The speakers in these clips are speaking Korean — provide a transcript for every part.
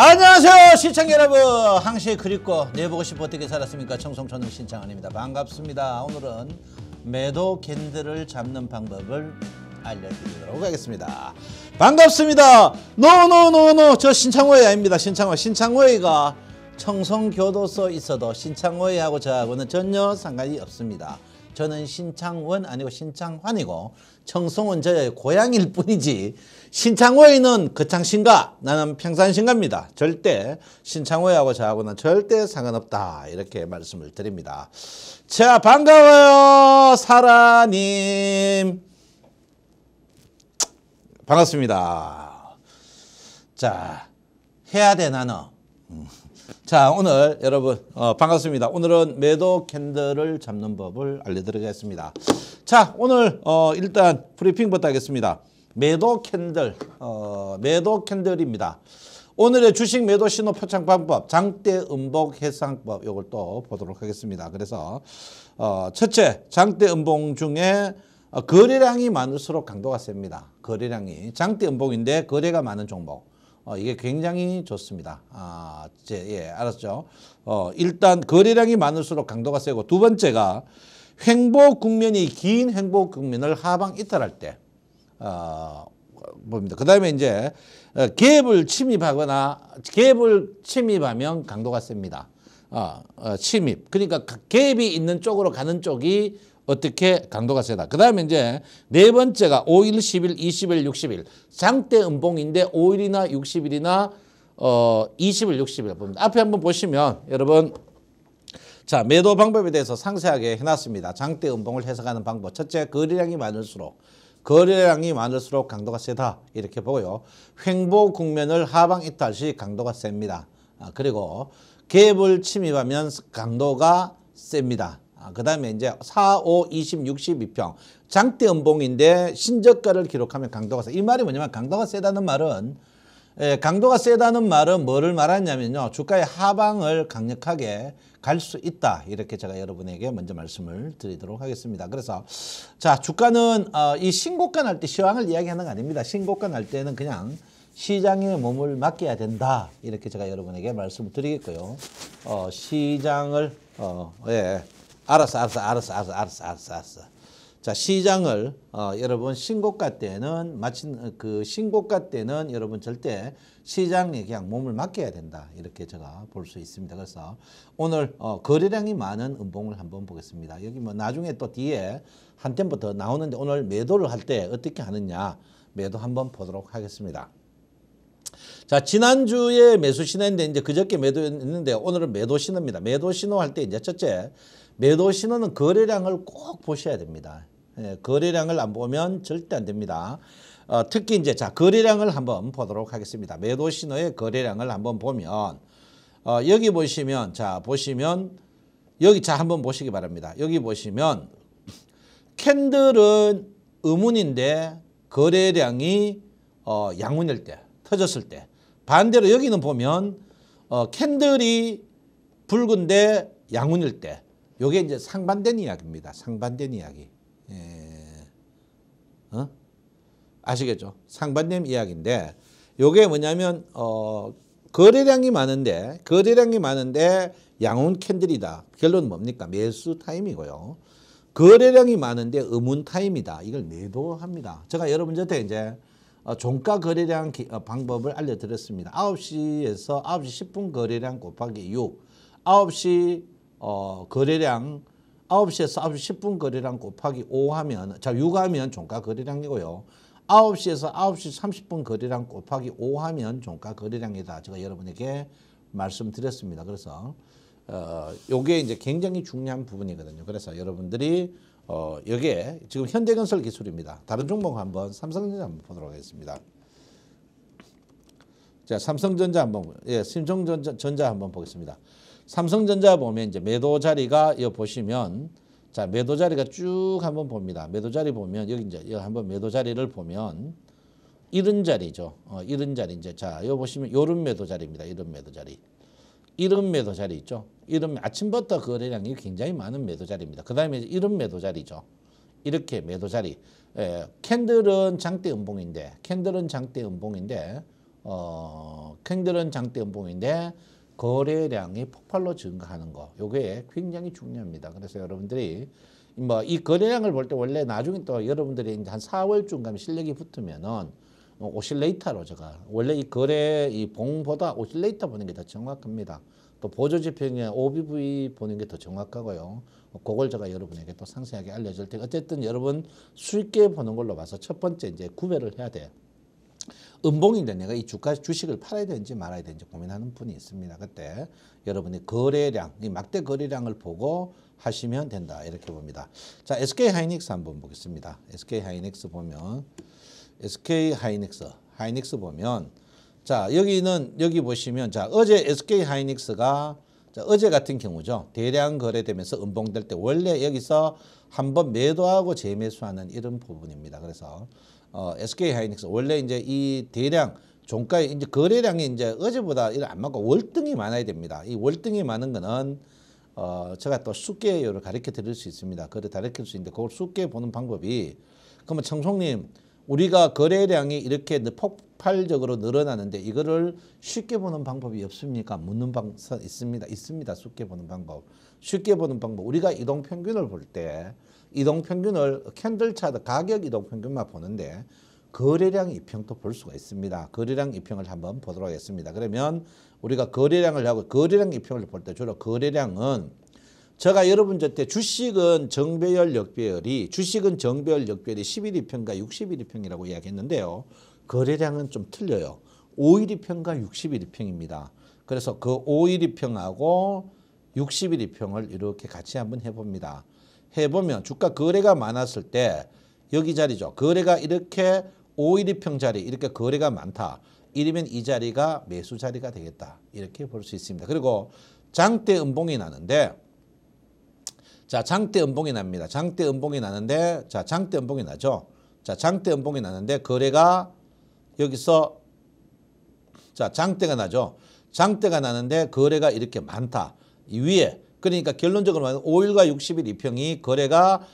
안녕하세요 시청자 여러분 항시 그립고 내보고 싶어 어떻게 살았습니까 청송천능 신창원입니다 반갑습니다 오늘은 매도 캔들을 잡는 방법을 알려드리도록 하겠습니다 반갑습니다 노노노노 저 신창호의 아닙니다 신창호 신창호의가 청송교도소 있어도 신창호의하고 저하고는 전혀 상관이 없습니다 저는 신창원 아니고 신창환이고 청송은 저의 고향일 뿐이지 신창호에 있는 거창신가 나는 평산신가입니다. 절대 신창호하고 저하고는 절대 상관없다 이렇게 말씀을 드립니다. 자 반가워요 사라님 반갑습니다. 자 해야 돼 나는 음. 자 오늘 여러분 어, 반갑습니다. 오늘은 매도 캔들을 잡는 법을 알려드리겠습니다. 자 오늘 어, 일단 브리핑부터 하겠습니다. 매도 캔들, 어, 매도 캔들입니다. 오늘의 주식 매도 신호 표창 방법, 장대 음봉 해상법 이걸 또 보도록 하겠습니다. 그래서 어, 첫째, 장대 음봉 중에 어, 거래량이 많을수록 강도가 셉니다. 거래량이 장대 음봉인데 거래가 많은 종목. 어, 이게 굉장히 좋습니다. 아, 제, 예, 알았죠. 어, 일단 거래량이 많을수록 강도가 세고 두 번째가 횡보 국면이 긴 횡보 국면을 하방 이탈할 때 어, 봅니다. 그 다음에 이제 어, 갭을 침입하거나 갭을 침입하면 강도가 셉니다. 어, 어, 침입. 그러니까 갭이 있는 쪽으로 가는 쪽이 어떻게 강도가 세다. 그 다음에 이제 네 번째가 5일, 10일, 20일, 60일. 장대 음봉인데 5일이나 60일이나 어 20일, 60일 봅니다. 앞에 한번 보시면 여러분 자 매도 방법에 대해서 상세하게 해놨습니다. 장대 음봉을 해석하는 방법. 첫째 거래량이 많을수록 거래량이 많을수록 강도가 세다 이렇게 보고요. 횡보 국면을 하방 이탈 시 강도가 셉니다. 아, 그리고 갭을 침입하면 강도가 셉니다. 아, 그 다음에 이제 4, 5, 20, 62평 장대 연봉인데 신저가를 기록하면 강도가 세이 말이 뭐냐면 강도가 세다는 말은 예, 강도가 세다는 말은 뭐를 말하냐면요. 주가의 하방을 강력하게 갈 수 있다. 이렇게 제가 여러분에게 먼저 말씀을 드리도록 하겠습니다. 그래서 자 주가는 어, 이 신고가 날 때 시황을 이야기하는 거 아닙니다. 신고가 날 때는 그냥 시장에 몸을 맡겨야 된다. 이렇게 제가 여러분에게 말씀을 드리겠고요. 어, 시장을 어, 예. 알았어, 알았어, 알았어, 알았어, 알았어, 알았어, 알았어. 자, 시장을 어, 여러분 신고가 때는 마친 그 신고가 때는 여러분 절대 시장에 그냥 몸을 맡겨야 된다. 이렇게 제가 볼 수 있습니다. 그래서 오늘 어, 거래량이 많은 음봉을 한번 보겠습니다. 여기 뭐 나중에 또 뒤에 한 템포 더 나오는데 오늘 매도를 할 때 어떻게 하느냐 매도 한번 보도록 하겠습니다. 자 지난주에 매수 신호인데 이제 그저께 매도했는데 오늘은 매도 신호입니다. 매도 신호 할 때 이제 첫째 매도 신호는 거래량을 꼭 보셔야 됩니다. 예, 거래량을 안 보면 절대 안 됩니다. 어, 특히 이제 자 거래량을 한번 보도록 하겠습니다. 매도 신호의 거래량을 한번 보면 어, 여기 보시면 자 보시면 여기 자 한번 보시기 바랍니다. 여기 보시면 캔들은 음운인데 거래량이 어, 양운일 때 터졌을 때 반대로 여기는 보면 어, 캔들이 붉은데 양운일 때 요게 이제 상반된 이야기입니다. 상반된 이야기. 예. 어? 아시겠죠? 상반된 이야기인데 요게 뭐냐면 어, 거래량이 많은데 거래량이 많은데 양운 캔들이다. 결론 뭡니까? 매수 타임이고요. 거래량이 많은데 음운 타임이다. 이걸 매도합니다. 제가 여러분한테 이제 어, 종가 거래량 기, 어, 방법을 알려드렸습니다. 9시에서 9시 10분 거래량 곱하기 6, 9시 어, 거래량 9시에서 9시 10분 거래량 곱하기 5 하면 자 6하면 종가 거래량이고요. 9시에서 9시 30분 거래량 곱하기 5 하면 종가 거래량이다. 제가 여러분에게 말씀드렸습니다. 그래서 어, 요게 이제 굉장히 중요한 부분이거든요. 그래서 여러분들이 어, 여기에 지금 현대건설 기술입니다. 다른 종목 한번 삼성전자 한번 보도록 하겠습니다. 자, 삼성전자 한번, 예, 심성전자 전자 한번 보겠습니다. 삼성전자 보면 이제 매도 자리가 여 보시면 자 매도 자리가 쭉 한번 봅니다. 매도 자리 보면 여기 이제 여 한번 매도 자리를 보면 이런 자리죠. 어, 이런 자리 이제 자여 보시면 요런 매도 자리입니다. 이런 매도 자리. 이런 매도 자리 있죠. 이런 아침부터 그 거래량이 굉장히 많은 매도 자리입니다. 그 다음에 이런 매도 자리죠. 이렇게 매도 자리. 에, 예, 캔들은 장대 음봉인데 캔들은 장대 음봉인데 어 캔들은 장대 음봉인데 거래량이 폭발로 증가하는 거. 요게 굉장히 중요합니다. 그래서 여러분들이 뭐이 뭐 거래량을 볼 때 원래 나중에 또 여러분들이 이제 한 4월쯤 실력이 붙으면은 오실레이터로 제가 원래 이 거래 이 봉보다 오실레이터 보는 게 더 정확합니다. 또 보조지표냐 OBV 보는 게 더 정확하고요. 그걸 제가 여러분에게 또 상세하게 알려줄 테니 어쨌든 여러분 수익계 보는 걸로 봐서 첫 번째 이제 구별을 해야 돼요. 음봉인데 내가 이 주가 주식을 팔아야 되는지 말아야 되는지 고민하는 분이 있습니다. 그때 여러분이 거래량, 이 막대 거래량을 보고 하시면 된다. 이렇게 봅니다. 자, SK 하이닉스 한번 보겠습니다. SK 하이닉스 보면 SK 하이닉스, 하이닉스 보면 자, 여기는 여기 보시면 자, 어제 SK 하이닉스가 자, 어제 같은 경우죠. 대량 거래되면서 음봉될 때 원래 여기서 한번 매도하고 재매수하는 이런 부분입니다. 그래서 어, SK 하이닉스 원래 이제 이 대량 종가에 이제 거래량이 이제 어제보다 이를 안 맞고 월등히 많아야 됩니다. 이 월등히 많은 거는 어, 제가 또 숙계를 가르쳐 드릴 수 있습니다. 그래 가르칠 수 있는데 그걸 숙계 보는 방법이 그러면 청송님 우리가 거래량이 이렇게 폭발적으로 늘어나는데 이거를 쉽게 보는 방법이 없습니까? 묻는 방 있습니다. 있습니다. 쉽게 보는 방법. 쉽게 보는 방법. 우리가 이동 평균을 볼때 이동 평균을 캔들 차트 가격 이동 평균만 보는데 거래량 이평도 볼 수가 있습니다. 거래량 이평을 한번 보도록 하겠습니다. 그러면 우리가 거래량을 하고 거래량 이평을 볼 때 주로 거래량은 제가 여러분한테 주식은 정배열 역배열이 주식은 정배열 역배열이 11일 평과 6 1일 평이라고 이야기했는데요. 거래량은 좀 틀려요. 5일 평과 6 1일 평입니다. 그래서 그 5일 평하고 6 1일 평을 이렇게 같이 한번 해봅니다. 해보면 주가 거래가 많았을 때 여기 자리죠. 거래가 이렇게 5일이평 자리 이렇게 거래가 많다. 이러면 이 자리가 매수 자리가 되겠다. 이렇게 볼 수 있습니다. 그리고 장대 음봉이 나는데 자 장대 음봉이 납니다. 장대 음봉이 나는데 자 장대 음봉이 나죠. 자 장대 음봉이 나는데 거래가 여기서 자 장대가 나죠. 장대가 나는데 거래가 이렇게 많다. 이 위에 그러니까 결론적으로 말하면 5일과 60일 이평이 거래가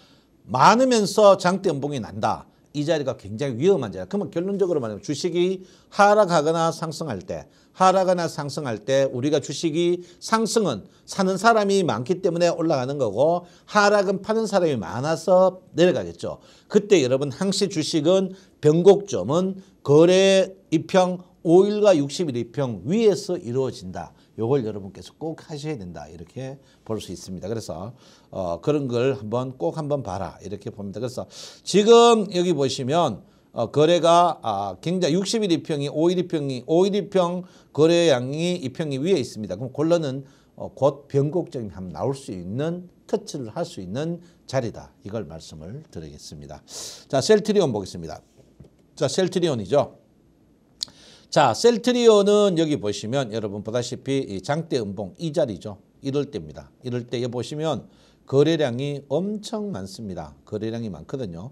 많으면서 장대 연봉이 난다. 이 자리가 굉장히 위험한 자리야. 그러면 결론적으로 말하면 주식이 하락하거나 상승할 때 하락하나 상승할 때 우리가 주식이 상승은 사는 사람이 많기 때문에 올라가는 거고 하락은 파는 사람이 많아서 내려가겠죠. 그때 여러분 항시 주식은 변곡점은 거래 이평 5일과 60일 이평 위에서 이루어진다. 요걸 여러분께서 꼭 하셔야 된다 이렇게 볼 수 있습니다. 그래서 어, 그런 걸 한번 꼭 한번 봐라 이렇게 봅니다. 그래서 지금 여기 보시면 어, 거래가 아, 굉장히 60일 2평이 5일 2평이 5일 2평 거래량이 2평이 위에 있습니다. 그럼 콜러는 어, 곧 변곡점이 한 나올 수 있는 터치를 할 수 있는 자리다. 이걸 말씀을 드리겠습니다. 자, 셀트리온 보겠습니다. 자, 셀트리온이죠. 자, 셀트리온은 여기 보시면 여러분 보다시피 이 장대 음봉 이 자리죠. 이럴 때입니다. 이럴 때 보시면 거래량이 엄청 많습니다. 거래량이 많거든요.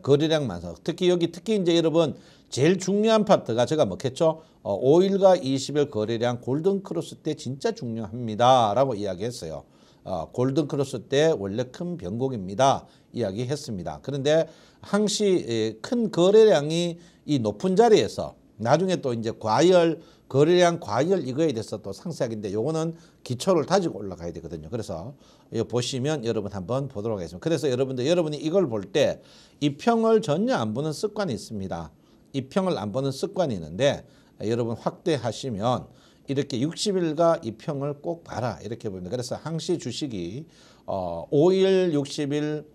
거래량 많아서 특히 여기 특히 이제 여러분 제일 중요한 파트가 제가 뭐겠죠 어, 5일과 20일 거래량 골든크로스 때 진짜 중요합니다. 라고 이야기했어요. 어, 골든크로스 때 원래 큰 변곡입니다. 이야기했습니다. 그런데 항시 큰 거래량이 이 높은 자리에서 나중에 또 이제 과열, 거래량 과열 이거에 대해서 또 상세하게인데 요거는 기초를 다지고 올라가야 되거든요. 그래서 이 보시면 여러분 한번 보도록 하겠습니다. 그래서 여러분들 여러분이 이걸 볼 때 이평을 전혀 안 보는 습관이 있습니다. 이평을 안 보는 습관이 있는데 여러분 확대하시면 이렇게 60일과 이평을 꼭 봐라 이렇게 보입니다. 그래서 항시 주식이 어 5일, 60일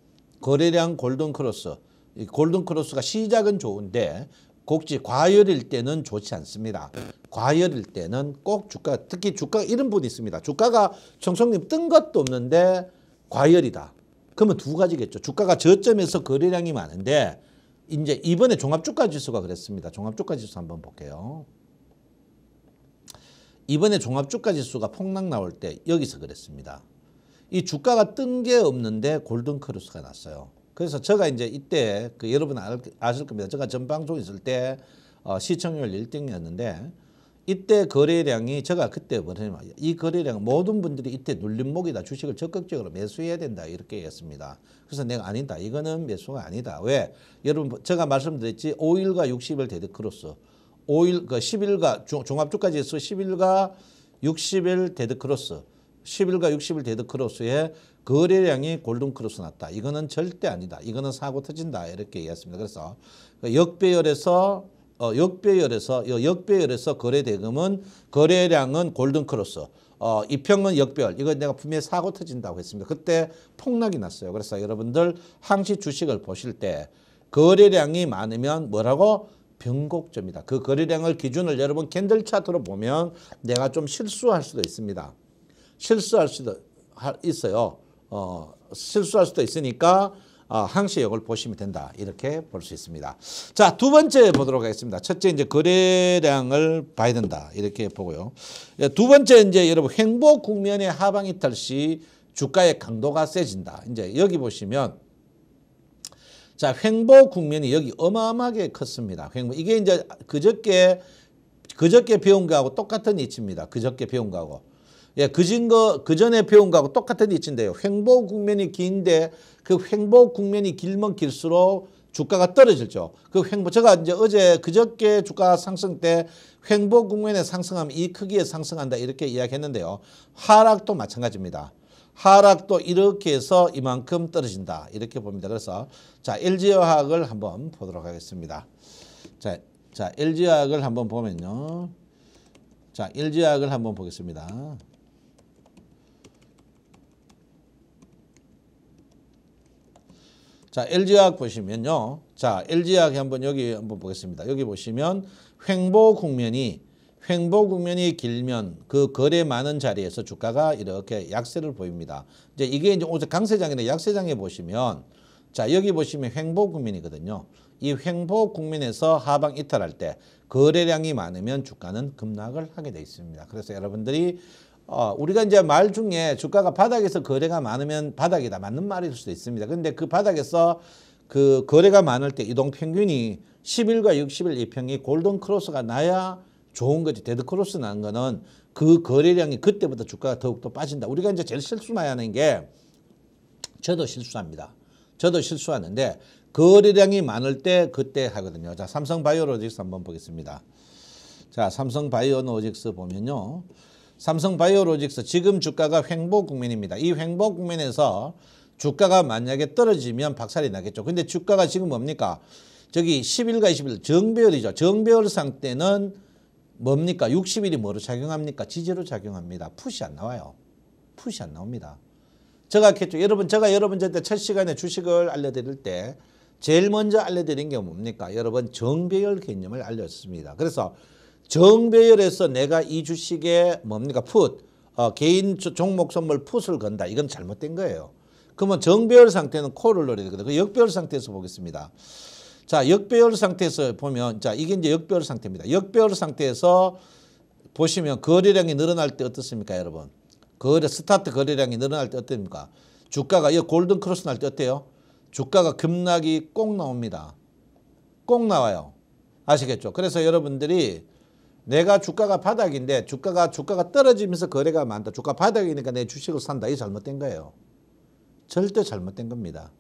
거래량 골든크로스 이 골든크로스가 시작은 좋은데 곡지 과열일 때는 좋지 않습니다. 과열일 때는 꼭 주가 특히 주가 이런 분이 있습니다. 주가가 총총님 뜬 것도 없는데 과열이다. 그러면 두 가지겠죠. 주가가 저점에서 거래량이 많은데 이제 이번에 종합주가지수가 그랬습니다. 종합주가지수 한번 볼게요. 이번에 종합주가지수가 폭락 나올 때 여기서 그랬습니다. 이 주가가 뜬 게 없는데 골든크루스가 났어요. 그래서 제가 이제 이때 그 여러분 아실 겁니다. 제가 전방송 있을 때 어, 시청률 1등이었는데 이때 거래량이 제가 그때 뭐냐면 이 거래량 모든 분들이 이때 눌림목이다 주식을 적극적으로 매수해야 된다 이렇게 했습니다. 그래서 내가 아니다 이거는 매수가 아니다 왜 여러분 제가 말씀드렸지 5일과 60일 데드크로스 5일 그 10일과 종합주까지 해서 10일과 60일 데드크로스 10일과 60일 데드크로스의 거래량이 골든크로스 났다. 이거는 절대 아니다. 이거는 사고 터진다. 이렇게 얘기했습니다. 그래서 그 역배열에서 어, 역배열에서 역배열에서 거래 대금은 거래량은 골든크로스 어, 이평은 역별 이건 내가 분명히 사고 터진다고 했습니다. 그때 폭락이 났어요. 그래서 여러분들 항시 주식을 보실 때 거래량이 많으면 뭐라고 변곡점이다. 그 거래량을 기준을 여러분 캔들 차트로 보면 내가 좀 실수할 수도 있습니다. 실수할 수도 있어요. 어, 실수할 수도 있으니까 어, 아, 항시역을 보시면 된다. 이렇게 볼 수 있습니다. 자, 두 번째 보도록 하겠습니다. 첫째 이제 거래량을 봐야 된다. 이렇게 보고요. 예, 두 번째 이제 여러분 행보 국면의 하방 이탈 시 주가의 강도가 세진다. 이제 여기 보시면 자, 횡보 국면이 여기 어마어마하게 컸습니다. 횡보. 이게 이제 그저께 그저께 배운 거하고 똑같은 이치입니다. 그저께 배운 거하고. 예, 그 증거 그 전에 배운 거하고 똑같은 이치인데요. 횡보 국면이 긴데 그 횡보 국면이 길면 길수록 주가가 떨어질죠. 그 횡보 제가 이제 어제 그저께 주가 상승 때 횡보 국면에 상승하면 이 크기에 상승한다 이렇게 이야기했는데요. 하락도 마찬가지입니다. 하락도 이렇게 해서 이만큼 떨어진다 이렇게 봅니다. 그래서 자 LG화학을 한번 보도록 하겠습니다. 자, 자 LG화학을 한번 보면요. 자 LG화학을 한번 보겠습니다. 자, LG화학 보시면요. 자, l g 화학 한번 여기 한번 보겠습니다. 여기 보시면 횡보 국면이 횡보 국면이 길면 그 거래 많은 자리에서 주가가 이렇게 약세를 보입니다. 이제 이게 이제 오늘 강세장이나 약세장에 보시면 자, 여기 보시면 횡보 국면이거든요. 이 횡보 국면에서 하방 이탈할 때 거래량이 많으면 주가는 급락을 하게 돼 있습니다. 그래서 여러분들이 어, 우리가 이제 말 중에 주가가 바닥에서 거래가 많으면 바닥이다. 맞는 말일 수도 있습니다. 근데 그 바닥에서 그 거래가 많을 때 이동 평균이 10일과 60일 이평이 골든 크로스가 나야 좋은 거지. 데드 크로스 난 거는 그 거래량이 그때부터 주가가 더욱더 빠진다. 우리가 이제 제일 실수 많이 하는 게 저도 실수합니다. 저도 실수하는데 거래량이 많을 때 그때 하거든요. 자, 삼성 바이오로직스 한번 보겠습니다. 자, 삼성 바이오로직스 보면요. 삼성바이오로직스 지금 주가가 횡보 국면입니다. 이 횡보 국면에서 주가가 만약에 떨어지면 박살이 나겠죠. 근데 주가가 지금 뭡니까? 저기 10일과 20일 정배열이죠. 정배열 상태는 뭡니까? 60일이 뭐로 작용합니까? 지지로 작용합니다. 푸시 안 나와요. 푸시 안 나옵니다. 제가 했죠. 여러분 제가 여러분한테 첫 시간에 주식을 알려드릴 때 제일 먼저 알려드린 게 뭡니까? 여러분 정배열 개념을 알렸습니다. 그래서 정배열에서 내가 이 주식에 뭡니까 풋 어, 개인 종목 선물 풋을 건다 이건 잘못된 거예요. 그러면 정배열 상태는 콜을 노려야 되거든요. 그 역배열 상태에서 보겠습니다. 자 역배열 상태에서 보면 자 이게 이제 역배열 상태입니다. 역배열 상태에서 보시면 거래량이 늘어날 때 어떻습니까 여러분? 거래 스타트 거래량이 늘어날 때 어떻습니까? 주가가 이 골든 크로스 날 때 어때요? 주가가 급락이 꼭 나옵니다. 꼭 나와요. 아시겠죠? 그래서 여러분들이 내가 주가가 바닥인데 주가가 주가가 떨어지면서 거래가 많다. 주가 바닥이니까 내 주식을 산다. 이 잘못된 거예요. 절대 잘못된 겁니다.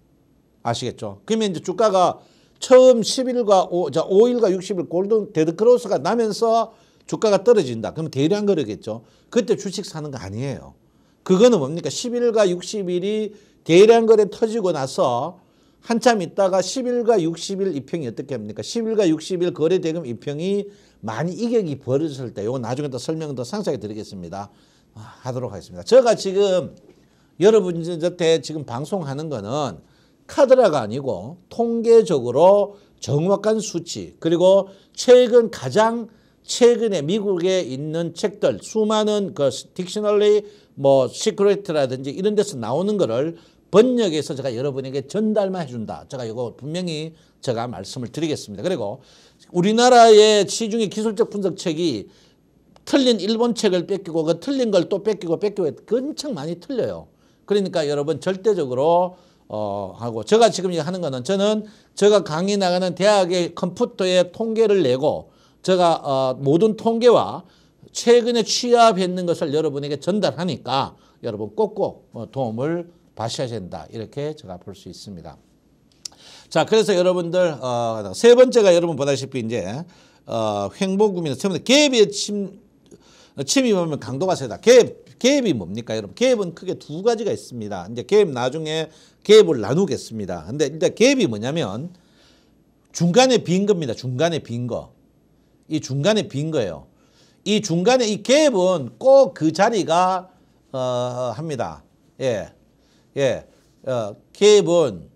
아시겠죠? 그러면 이제 주가가 처음 10일과 5, 자, 5일과 60일 골든 데드크로스가 나면서 주가가 떨어진다. 그럼 대량 거래겠죠. 그때 주식 사는 거 아니에요. 그거는 뭡니까? 10일과 60일이 대량 거래 터지고 나서 한참 있다가 10일과 60일 입평이 어떻게 합니까? 10일과 60일 거래대금 입평이 많이 이격이 벌어졌을 때, 이건 나중에 더 설명 을더 상세하게 드리겠습니다. 아, 하도록 하겠습니다. 제가 지금 여러분한테 지금 방송하는 거는 카드라가 아니고 통계적으로 정확한 수치 그리고 최근 가장 최근에 미국에 있는 책들 수많은 그 딕셔널리 뭐 시크릿이라든지 이런 데서 나오는 거를 번역에서 제가 여러분에게 전달만 해준다. 제가 이거 분명히 제가 말씀을 드리겠습니다. 그리고 우리나라의 시중의 기술적 분석책이 틀린 일본 책을 뺏기고 그 틀린 걸 또 뺏기고 뺏기고 엄청 많이 틀려요. 그러니까 여러분 절대적으로 어 하고 제가 지금 하는 거는 저는 제가 강의 나가는 대학의 컴퓨터에 통계를 내고 제가 어 모든 통계와 최근에 취합했는 것을 여러분에게 전달하니까 여러분 꼭꼭 어, 도움을 바셔야 된다. 이렇게 제가 볼 수 있습니다. 자, 그래서 여러분들 어, 세 번째가 여러분 보다시피 이제 어, 횡보금이나 처음에 갭입침 침입하면 강도가 세다. 개입 이 뭡니까, 여러분? 갭입은 크게 두 가지가 있습니다. 이제 갭 나중에 갭을 나누겠습니다. 근데 일단 개입이 뭐냐면 중간에 빈 겁니다. 중간에 빈 거. 이 중간에 빈 거예요. 이 중간에 이갭은꼭 그 자리가 어, 합니다. 예. 예, 어, 갭은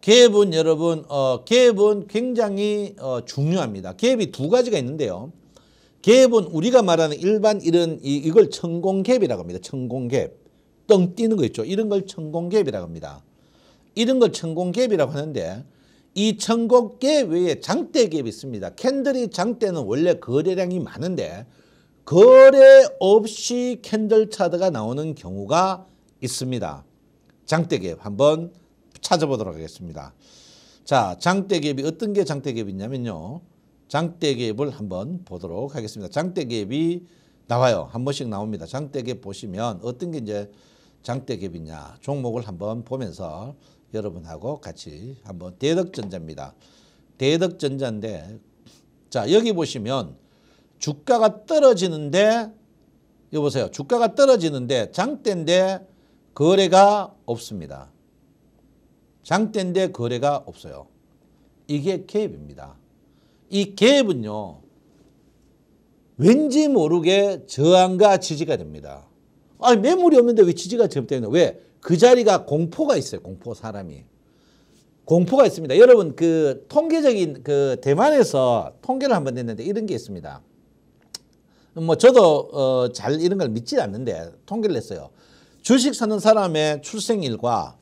갭은 여러분 어, 갭은 굉장히 어, 중요합니다. 갭이 두 가지가 있는데요. 갭은 우리가 말하는 일반 이런 이, 이걸 천공갭이라고 합니다. 천공갭. 떵 뛰는 거 있죠. 이런 걸 천공갭이라고 합니다. 이런 걸 천공갭이라고 하는데 이 천공갭 외에 장대갭이 있습니다. 캔들이 장대는 원래 거래량이 많은데 거래 없이 캔들 차드가 나오는 경우가 있습니다. 장대갭 한번 찾아보도록 하겠습니다. 자, 장대갭이 어떤 게 장대갭이냐면요. 장대갭을 한번 보도록 하겠습니다. 장대갭이 나와요. 한 번씩 나옵니다. 장대갭 보시면 어떤 게 이제 장대갭이냐 종목을 한번 보면서 여러분하고 같이 한번 대덕전자입니다. 대덕전자인데 자 여기 보시면 주가가 떨어지는데 여보세요 주가가 떨어지는데 장대인데 거래가 없습니다. 장대인데 거래가 없어요. 이게 개입니다이개은요 왠지 모르게 저항과 지지가 됩니다. 아 매물이 없는데 왜 지지가 지급냐 왜? 그 자리가 공포가 있어요. 공포 사람이. 공포가 있습니다. 여러분 그 통계적인 그 대만에서 통계를 한번 냈는데 이런 게 있습니다. 뭐 저도 어잘 이런 걸 믿지 않는데 통계를 냈어요. 주식 사는 사람의 출생일과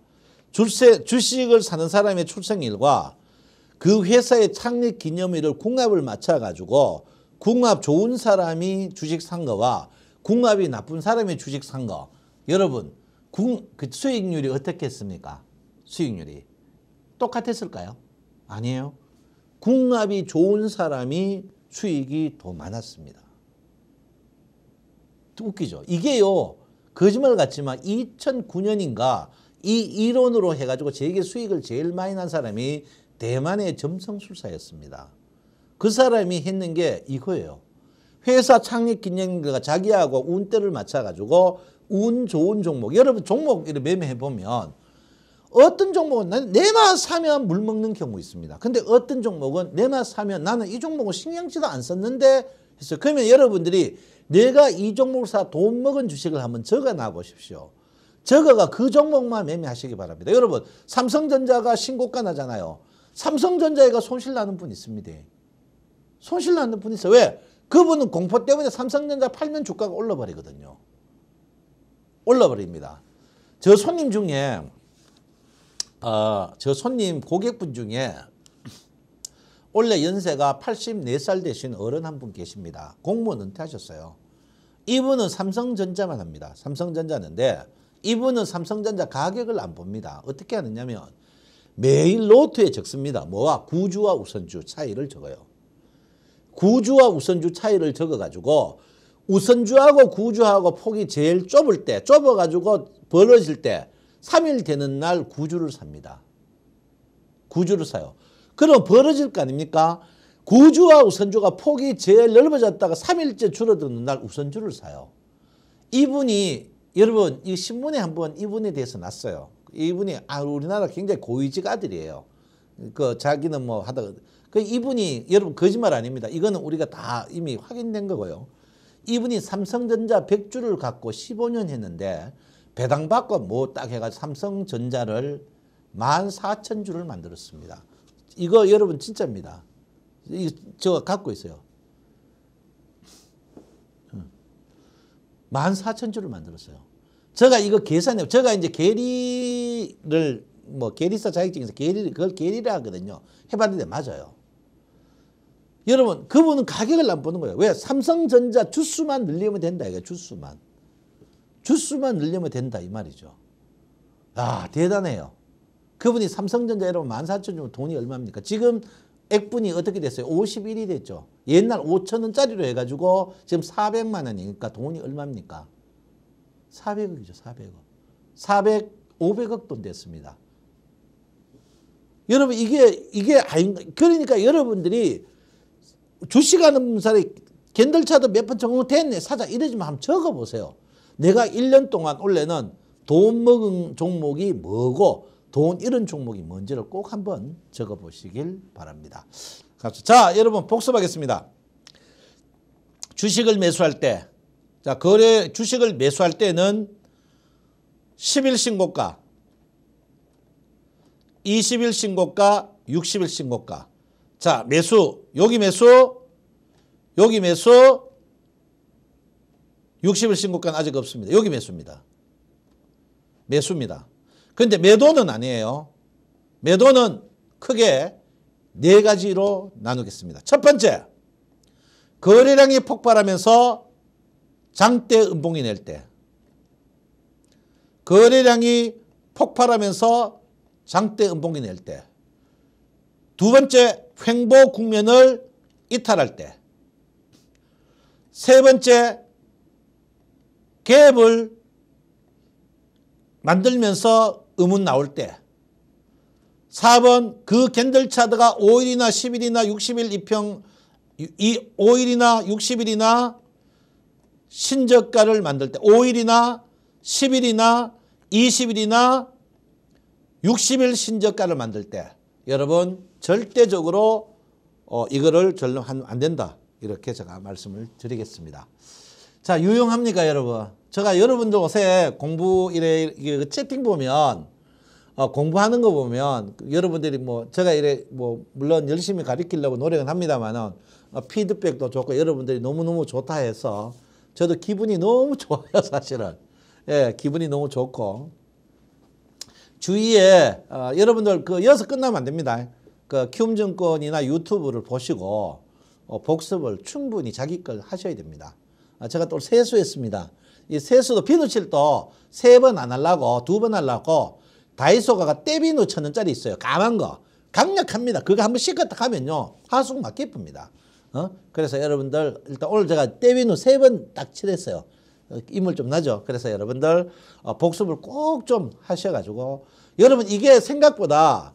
주세, 주식을 사는 사람의 출생일과 그 회사의 창립 기념일을 궁합을 맞춰가지고 궁합 좋은 사람이 주식 산 거와 궁합이 나쁜 사람이 주식 산 거. 여러분, 궁, 그 수익률이 어떻게 했습니까? 수익률이. 똑같았을까요? 아니에요. 궁합이 좋은 사람이 수익이 더 많았습니다. 웃기죠? 이게요. 거짓말 같지만 2009년인가 이 이론으로 해가지고 제게 수익을 제일 많이 난 사람이 대만의 점성술사였습니다. 그 사람이 했는 게 이거예요. 회사 창립 기념일과 자기하고 운대를 맞춰가지고 운 좋은 종목. 여러분 종목 이렇게 매매해보면 어떤 종목은 내만 사면 물 먹는 경우 있습니다. 근데 어떤 종목은 내만 사면 나는 이 종목은 신경지도 안 썼는데 했어요. 그러면 여러분들이 내가 이종목사돈 먹은 주식을 한번 적어놔 보십시오. 적어가 그 종목만 매매하시기 바랍니다. 여러분 삼성전자가 신고가 나잖아요. 삼성전자가 손실나는 분 있습니다. 손실나는 분 있어요. 왜? 그분은 공포 때문에 삼성전자 팔면 주가가 올라버리거든요. 올라버립니다. 저 손님 중에 어, 저 손님 고객분 중에 원래 연세가 84살 되신 어른 한 분 계십니다. 공무원 은퇴하셨어요. 이분은 삼성전자만 합니다. 삼성전자인데 이분은 삼성전자 가격을 안 봅니다. 어떻게 하느냐면 매일 노트에 적습니다. 뭐와? 구주와 우선주 차이를 적어요. 구주와 우선주 차이를 적어가지고 우선주하고 구주하고 폭이 제일 좁을 때 좁아가지고 벌어질 때 3일 되는 날 구주를 삽니다. 구주를 사요. 그럼 벌어질 거 아닙니까? 구주와 우선주가 폭이 제일 넓어졌다가 3일째 줄어드는 날 우선주를 사요. 이분이 여러분 이 신문에 한번 이분에 대해서 났어요. 이분이 아 우리나라 굉장히 고위직 아들이에요. 그 자기는 뭐 하다가 그 이분이 여러분 거짓말 아닙니다. 이거는 우리가 다 이미 확인된 거고요. 이분이 삼성전자 100주를 갖고 15년 했는데 배당받고 뭐 딱 해가지고 삼성전자를 14,000주를 만들었습니다. 이거 여러분 진짜입니다. 이, 저 갖고 있어요. 1 4 0 0 0 만들었어요. 제가 이거 계산해 제가 이제 계리를 뭐 계리사 자격증에서 계리 그걸 계리라 하거든요. 해봤는데 맞아요. 여러분 그분은 가격을 안 보는 거예요. 왜? 삼성전자 주수만 늘리면 된다 이거 주수만. 주수만 늘리면 된다 이 말이죠. 아 대단해요. 그분이 삼성전자 여러분 만사0 주면 돈이 얼마입니까? 지금 액분이 어떻게 됐어요? 51이 됐죠. 옛날 5천원짜리로 해가지고 지금 400만 원이니까 그러니까 돈이 얼마입니까? 400억이죠. 400억. 400, 500억 돈 됐습니다. 여러분 이게 이게 아닌가 그러니까 여러분들이 주식하는 사람이 겐들차도 몇번 적응됐네 사자 이러지만 한번 적어보세요. 내가 1년 동안 원래는 돈 먹은 종목이 뭐고 돈 이런 종목이 뭔지를 꼭 한 번 적어보시길 바랍니다. 자 여러분 복습하겠습니다. 주식을 매수할 때, 자 거래 주식을 매수할 때는 10일 신고가, 20일 신고가, 60일 신고가. 자 매수 여기 매수, 여기 매수, 60일 신고가는 아직 없습니다. 여기 매수입니다. 매수입니다. 그런데 매도는 아니에요. 매도는 크게 네 가지로 나누겠습니다. 첫 번째, 거래량이 폭발하면서 장대 음봉이 낼 때. 거래량이 폭발하면서 장대 음봉이 낼 때. 두 번째, 횡보 국면을 이탈할 때. 세 번째, 갭을 만들면서 의문 나올 때 4번 그 겐들차드가 5일이나 10일이나 60일 입형 이 5일이나 60일이나 신저가를 만들 때 5일이나 10일이나 20일이나 60일 신저가를 만들 때 여러분 절대적으로 어, 이거를 절로 하면 안 된다. 이렇게 제가 말씀을 드리겠습니다. 자, 유용합니까, 여러분? 제가 여러분들 옷에 공부 이래, 그 채팅 보면 어, 공부하는 거 보면 여러분들이 뭐 제가 이래 뭐 물론 열심히 가르키려고 노력은 합니다만은 어, 피드백도 좋고 여러분들이 너무너무 좋다 해서 저도 기분이 너무 좋아요, 사실은. 예, 기분이 너무 좋고. 주위에 어, 여러분들 그 여기서 끝나면 안 됩니다. 그 키움증권이나 유튜브를 보시고 어, 복습을 충분히 자기 걸 하셔야 됩니다. 아, 제가 또 세수했습니다. 이 세수도 비누칠 도세 번 안 하려고 두 번 하려고 다이소가가 떼비누 천 원짜리 있어요. 까만 거. 강력합니다. 그거 한 번 씻었다 하면요. 하수구 막 깊습니다. 어? 그래서 여러분들 일단 오늘 제가 떼비누 세 번 딱 칠했어요. 인물 좀 나죠. 그래서 여러분들 어, 복습을 꼭 좀 하셔가지고 여러분 이게 생각보다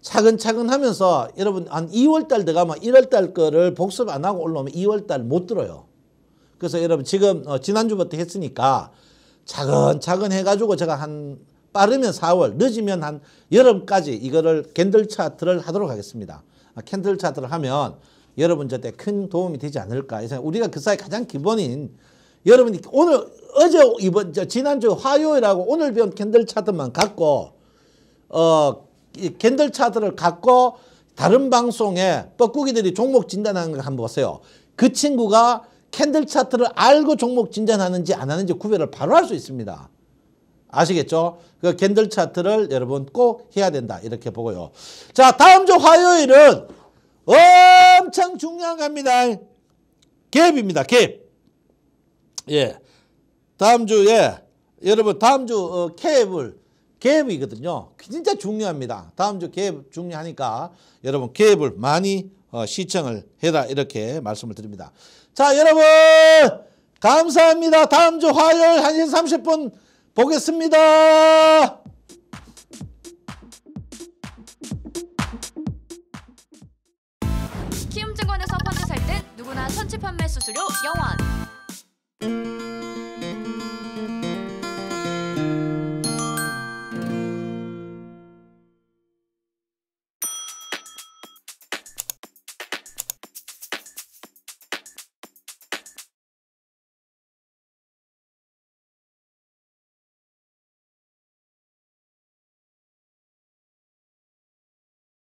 차근차근 하면서 여러분 한 2월달 들어가면 1월달 거를 복습 안 하고 올라오면 2월달 못 들어요. 그래서 여러분 지금 어, 지난주부터 했으니까 차근차근 해가지고 제가 한 빠르면 4월 늦으면 한 여름까지 이거를 캔들 차트를 하도록 하겠습니다. 아, 캔들 차트를 하면 여러분한테 큰 도움이 되지 않을까. 그래서 우리가 그 사이 가장 기본인 여러분이 오늘 어제 이번 저 지난주 화요일하고 오늘 배운 캔들 차트만 갖고 어 이 캔들 차트를 갖고 다른 방송에 뻐꾸기들이 종목 진단하는 걸 한번 보세요. 그 친구가 캔들 차트를 알고 종목 진전하는지안 하는지 구별을 바로 할 수 있습니다. 아시겠죠? 그 캔들 차트를 여러분 꼭 해야 된다 이렇게 보고요. 자 다음 주 화요일은 엄청 중요한 겁니다. 갭입니다. 갭. 예. 다음 주에 여러분 다음 주 어, 캡을 갭이거든요. 진짜 중요합니다. 다음 주 갭 중요하니까 여러분 갭을 많이 어, 시청을 해라 이렇게 말씀을 드립니다. 자 여러분 감사합니다. 다음 주 화요일 1시 30분 보겠습니다. 키움증권에서 펀드